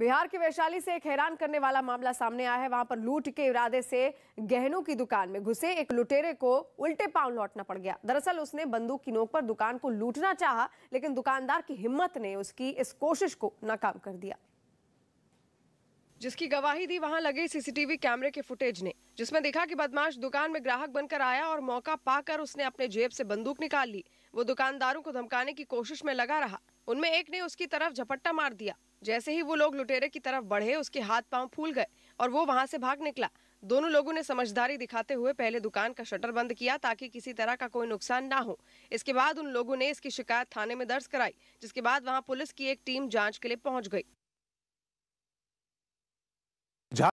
बिहार के वैशाली से एक हैरान करने वाला मामला सामने आया है वहां पर लूट के इरादे से गहनों की दुकान में घुसे एक लुटेरे को उल्टे पांव लौटना पड़ गया दरअसल उसने बंदूक की नोक पर दुकान को लूटना चाहा लेकिन दुकानदार की हिम्मत ने उसकी इस कोशिश को नाकाम कर दिया जिसकी गवाही दी वहां लगे सीसीटीवी कैमरे के फुटेज ने जिसमें देखा कि बदमाश दुकान में ग्राहक बनकर आया और मौका पाकर उसने अपने जेब से बंदूक निकाल ली वो दुकानदारों को धमकाने की कोशिश में लगा रहा उनमें एक ने उसकी तरफ झपट्टा मार दिया जैसे ही वो लोग लुटेरे की तरफ बढ़े उसके हाथ पांव फूल गए और वो वहां से भाग निकला दोनों लोगों ने समझदारी दिखाते हुए पहले दुकान का शटर बंद किया ताकि किसी तरह का कोई नुकसान ना हो इसके बाद उन लोगों ने इसकी शिकायत थाने में दर्ज कराई जिसके बाद वहां पुलिस की एक टीम जांच के लिए पहुंच गई